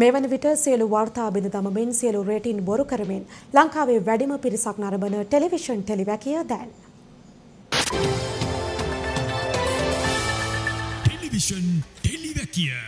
මේ වන විට සියලු වාර්තා බිඳ දමමින් සියලු රේටින් බොරු කරමින් ලංකාවේ වැඩිම පිරිසක් නරඹන ටෙලිවිෂන් ටෙලිවැකිය දැන්. ටෙලිවිෂන් ටෙලිවැකිය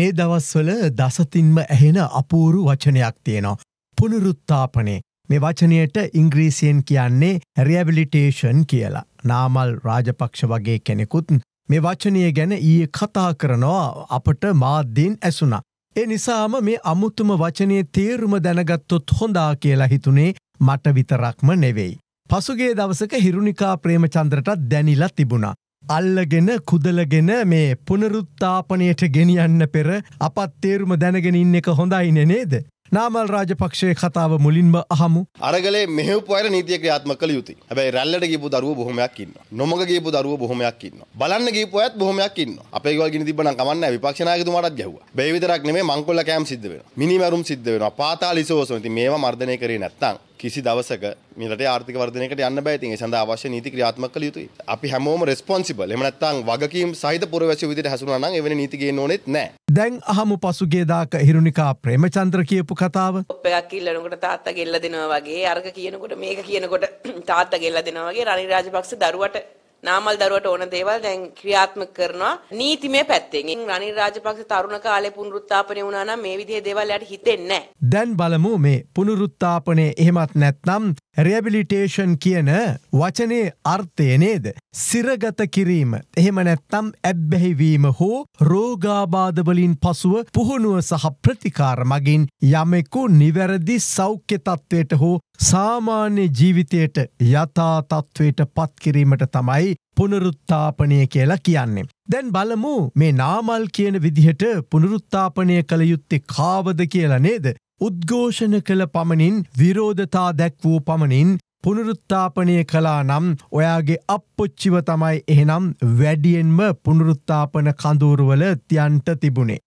මේ දවස්වල දසතින්ම ඇහෙන අපූරු වචනයක් තියෙනවා. පුනරුත්තාපනේ මේ වචනයට ඉංග්‍රීසියෙන් කියන්නේ රැබිලිටේෂන් කියලා. නාමල් රාජපක්ෂ වගේ කෙනෙකුත් මේ වචනය ගැන ඊ කතා කරනවා අපට මාධ්‍යයෙන් ඇසුනා. ඒ නිසාම මේ අමුතුම වචනය තේරුම දැනගත්තොත් හොඳා කියලා හිතුනේ මට විතරක්ම නෙවෙයි. පසුගේ දවසක හිරුණිකා ප්‍රේමචන්ද්‍රටත් දැනිලා තිබුණා. අල්ලගෙන කුදලගෙන මේ පුනරුත්තාපනයට ගෙනියන්න පෙර අපත් තේරුම දැනගෙන ඉන්න එක හොඳයින නේද. නාමල් රාජපක්ෂයේ කතාව මුලින්ම අහමු. අරගලේ මෙහෙවපු අයට නීතිය ක්‍රියාත්මක කළ යුතුයි. හැබැයි රැල්ලට ගිහපු දරුවෝ බොහොමයක් ඉන්නවා. නොමග ගිහපු දරුවෝ බොහොමයක් ඉන්නවා. බලන්න ගිහපු අයත් බොහොමයක් ඉන්නවා. අපේ ගෙවල් ගිනි තිබ්බනම් කමන්නේ නැහැ. විපක්ෂ නායකතුමාටත් ගැහුවා. බැයි විතරක් නෙමෙයි මංකොල්ල කෑම් සිද්ධ වෙනවා. මිනිමරුම් සිද්ධ වෙනවා. පාතාල ඉසෝසන. ඉතින් මේවා මර්ධනය කරේ නැත්තම් කිසි දවසක මිලට ආර්ථික වර්ධනයකට යන්න බෑ. ඉතින් ඒ සඳහා අවශ්‍ය නීති ක්‍රියාත්මක කළ යුතුයි. අපි හැමෝම රෙස්පොන්සිබල්. එහෙම නැත්නම් වගකීම් සහිත පුරවැසියෝ විදිහට හැසිරුණා නම් එවැනි නීති ගේන්න ඕනෙත් නෑ. දැන් අහමු පසුගිය දාක හිරුනිකා ප්‍රේමචන්ද්‍ර කියපු කතාව. ඔප්පයක් කිල්ලනකොට තාත්තා ගෙල්ල දෙනවා වගේ අර්ග කියනකොට මේක කියනකොට තාත්තා ගෙල්ල දෙනවා වගේ රනිල් රාජපක්ෂ දරුවට නාමල් දරුවට ඕන දේවල් දැන් ක්‍රියාත්මක කරනවා නීතිමය පැත්තෙන්. රනිල් රාජපක්ෂ තරුණ කාලේ පුනරුත්ථාපනය වුණා නම් මේ විදිහේ දේවල් යට හිතෙන්නේ නැහැ. දැන් බලමු මේ පුනරුත්ථාපනය එහෙමත් නැත්නම් රැබිලිටේෂන් කියන වචනේ අර්ථය නේද. සිරගත කිරීම. එහෙම නැත්තම් ඇබ්බැහිවීම හෝ රෝගාබාධවලින් පසුව පුහුණුව සහ ප්‍රතිකාර මගින් යමෙකු නිවැරදි සෞඛ්‍යතත්ත්වයට හෝ සාමාන්‍ය ජීවිතයට යථා තත්ත්වයට පත්කිරීමට තමයි පුනරුත්තාපනය කියලා කියන්නේ. දැන් බලමු මේ නාමල් කියන විදිහට පුනරුත්තාපනය කළ යුත්තේ කාවද කියලා නේද. උද්ඝෝෂණ කළ පමණින් විරෝධතා දැක්වූ පමණින් පුනරුත්තාපනය කලා නම් ඔයාගේ අපපොච්චිව තමයි එහෙනම් වැඩියෙන්ම පුනරුත්තාපන කඳූරුවල තියන්ට තිබුණේ.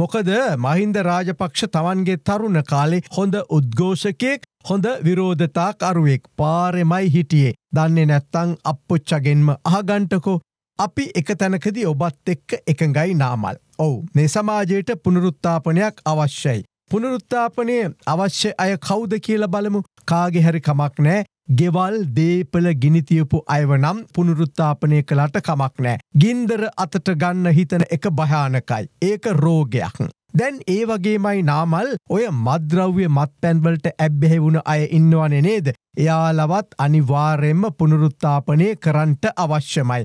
මොකද මහින්ද රාජපක්ෂ තමන්ගේ තරුණ කාලේ හොඳ උද්ඝෝෂකයෙක් හොඳ විරෝධතාකරුවෙක් පාරෙමයි හිටියේ දන්නේ නැත්තං අපපොච්චගෙන්ම අහගන්ටකෝ අපි එක තැනකදි ඔබත් එක්ක එකඟයි නාමල්. ඔවු මේ සමාජයට පුනරුත්තාපනයක් අවශ්‍යයි. පුනරුත්තාපනය අවශ්‍ය අය කෞුද කියල බලමු කාගෙ හැරි කමක් නෑ ගෙවල් දේපල ගිනිතියපු අයව නම් පුනරුත්තාපනය කළට කමක් නෑ. ගින්දර අතට ගන්න හිතන එක භයානකයි. ඒක රෝගයක්. දැන් ඒ වගේමයි නාමල් ඔය මද්‍රව්‍ය මත් පැන්වලට ඇබ්බෙහෙවුණ අය ඉන්නවනෙ නේද. එයාලවත් අනිවාරෙන්ම පුනරුත්තාපනය කරන්ට අවශ්‍යමයි.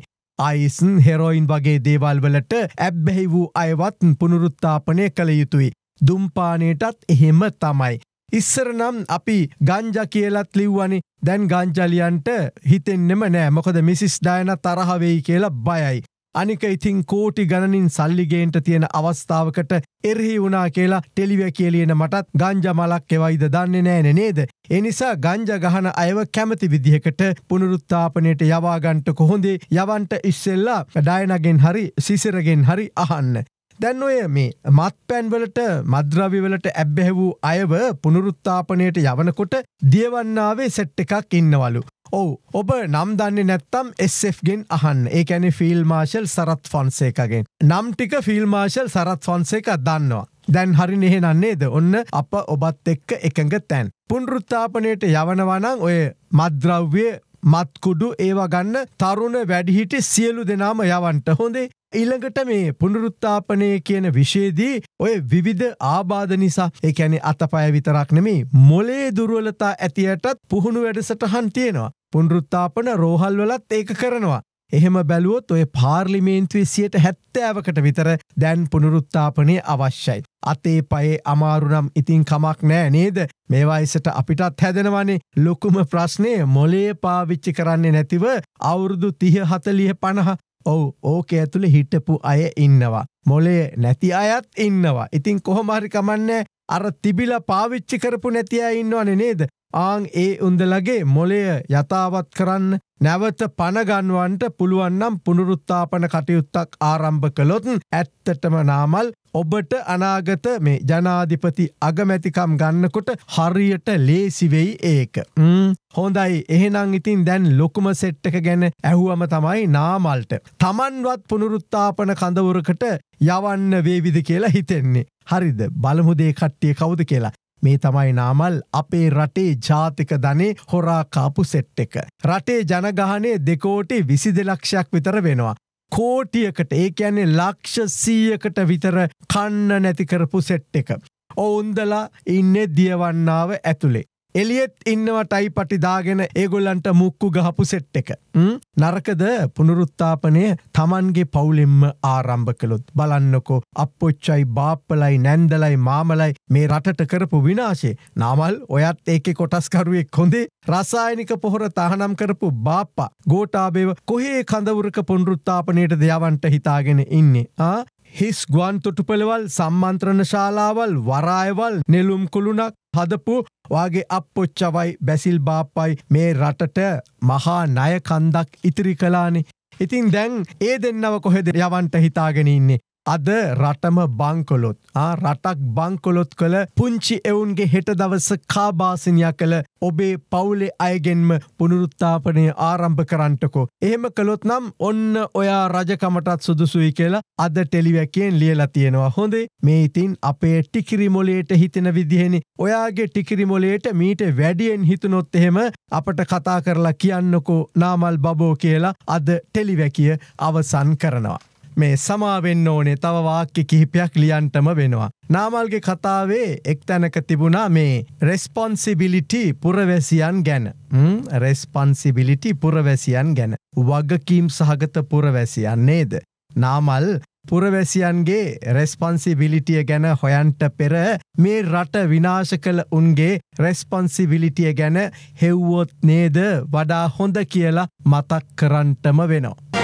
අයිසන් හෙරෝයින් වගේ දේවල් වලට ඇබ්බැහි වූ අයවත් පුනරුත්තාපනය කළ යුතුයි. දුම්පානයටත් එහෙම තමයි. ඉස්සර නම් අපි ගංජ කියලත් ලිව්වනි දැන් ගංජලියන්ට හිතෙන්නෙම නෑ මොකද මිසිස් ඩයන තරහවෙයි කියලා බයයි. අනික ඉතිං කෝටි ගණනින් සල්ලිගේන්ට තියෙන අවස්ථාවකට එරහි වුනා කියලා ටෙලිව කියලියෙන මටත් ගංජ මලක් එවයිද දන්නේ නෑන නේද. එනිසා ගංජ ගහන අයව කැමති විදිහකට පුනරුත්තාපනයට යවාගන්ට කොහොඳේ යවන්ට ඉස්සෙල්ලා ඩයනගෙන් හරි සිසිරගෙන් හරි අහන්න. දැන් ඔය මේ මත්පැන්වලට මද්‍රවිවලට ඇබ්බැහ වූ අයව පුනරුත්තාපනයට යවනකොට දියවන්නාවේ සෙට් එකක් ඉන්නවලු. ඔවු ඔබ නම් දන්නේ නැත්තම් එස්ගෙන් අහන් ඒ ඇන ෆිල් මාශල් සරත් ෆොන්සේකගෙන්. නම් ටික ෆිල් මාශල් සරත් ෆොන්සේක දන්නවා. දැන් හරි එහෙනන්නේද ඔන්න අප ඔබත් එක්ක එකඟ තැන්. පුනරුත්තාපනයට යවනවනං ඔය මද්‍රව්‍ය මත්කුඩු ඒවා ගන්න තරුණ වැඩිහිටි සියලු දෙනාම යවන්ට හොඳේ ඊළඟට මේ පුනරුත්තාපනය කියන විශේදී ඔය විවිධ ආබාධ නිසා එකැනෙ අතපය විතරක් නෙමේ මොලේ දුරුවලතා ඇතියටත් පුහුණු වැඩසටහන් තියෙනවා. පුනරුත්තාපන රෝහල්වලත් ඒක කරනවා. එහෙම බැලුවොත් ඔය පාර්ලිමේන්තුවේ සියට හැත්තෑවකට විතර දැන් පුනරුත්තාපනය අවශ්‍යයි. අතේ පයේ අමාරුනම් ඉතින් කමක් නෑ නේද මේවායිසට අපිටත් හැදෙනවනේ ලොකුම ප්‍රශ්නය මොලේ පාවිච්චි කරන්නේ නැතිව අවුරුදු තිහ හතලිය පණහ ඔවු ඕක ඇතුළ හිටපු අය ඉන්නවා. මොලේ නැති අයත් ඉන්නවා. ඉතින් කොහොමහරි කමන්නේ අර තිබිල පාවිච්චි කරපු නැතිය ඉන්නවන නේද ආං ඒ උන්දලගේ මොලය යථාවත් කරන්න නැවත පණගන්වන්ට පුළුවන්නම් පුනරුත්තාපන කටයුත්තක් ආරම්භ කළොතුන් ඇත්තටම නාමල් ඔබට අනාගත මේ ජනාධිපති අගමැතිකම් ගන්නකොට හරියට ලේසිවෙයි ඒක. හොඳයි එහෙනම් ඉතින් දැන් ලොකුම සෙට්ටක ගැන ඇහුවම තමයි නාමල්ට. තමන්වත් පුනරුත්තාපන කඳවුරකට යවන්න වේවිද කියලා හිතෙන්නේ. හරිද බලමුදේ කට්ටිය කවුද කියලා. මේ තමයි නාමල් අපේ රටේ ජාතික ධනේ හොරාකාපු සෙට් එක. රටේ ජනගහනේ දෙකෝටි විසි දෙලක්ෂයක් විතර වෙනවා. කෝටියකට ඒ ඇන්නේ ලක්ෂ සීයකට විතර කන්න නැතිකරපු සෙට් එක. ඔවුන්දලා ඉන්න දියවන්නාව ඇතුළේ. එලියෙත් ඉන්නවා ටයි පටි දාගෙන ඒගොල්ලන්ට මුක්කු ගහපු සෙට් එක. නරකද පුනරුත්තාපනය තමන්ගේ පවුලෙම්ම ආරම්භ කළොත් බලන්නකෝ අපපොච්චයි බාප්පලයි නැන්දලයි මාමලයි මේ රටට කරපු විනාශේ නමල් ඔයත් ඒකෙ කොටස්කරුවෙක් කොඳේ රසායනික පොහොර තහනම් කරපු බාප්පා ගෝටාබේව කොහේ කඳවුරක පොන්රුත්තාපනයට දයවන්ට හිතාගෙන ඉන්නේ ආ හිස් ගුවන්තොටුපළවල් සම්මන්ත්‍රණ ශාලාවල් වරායවල් නෙලුම් කුළුණක් හදපු වගේ අපපොච්චවයි බැසිල් බාප්පයි මේ රටට මහා නය කන්දක් ඉතිරි කලානේ. ඉතින් දැන් ඒ දෙන්නව කොහෙද යවන්ට හිතාගෙනඉන්නේ. අද රටම බංකොලොත් රටක් බංකොලොත් කළ පුංචි එවුන්ගේ හෙට දවස කාබාසිනයක් කළ ඔබේ පවුලෙ අයගෙන්ම පුනරුත්තාපනය ආරම්භ කරන්නටකෝ. එහෙම කළොත් නම් ඔන්න ඔයා රජකමටත් සුදුසුයි කියලා අද ටෙලිවැකෙන් ලියලා තියෙනවා හොඳේ මේ ඉතින් අපේ ටිකිරිමොලේට හිතෙන විදිහෙනි ඔයාගේ ටිකිරිමොලේට මීට වැඩියෙන් හිතනොත් එහෙම අපට කතා කරලා කියන්නකෝ නාමල් බබෝ කියලා අද ටෙලිවැකිය අවසන් කරනවා. මේ සමාවෙන්න ඕනේ තව වාක්‍ය කිහිපයක් ලියන්ටම වෙනවා. නාමල්ගේ කතාවේ එක් තැනක තිබුණා මේ රෙස්පොන්සිබිලිටි පුරවැසියන් ගැන. රෙස්පන්සිබිලිටි පුරවැසියන් ගැන. වගකීම් සහගත පුරවැසියන් නේද. නාමල් පුරවැසියන්ගේ රෙස්පන්සිබිලිටිය ගැන හොයන්ට පෙර මේ රට විනාශ කළ උන්ගේ රෙස්පන්සිබිලිටිය ගැන හෙව්වොත් නේද වඩා හොඳ කියලා මතක් කරන්ටම වෙනවා.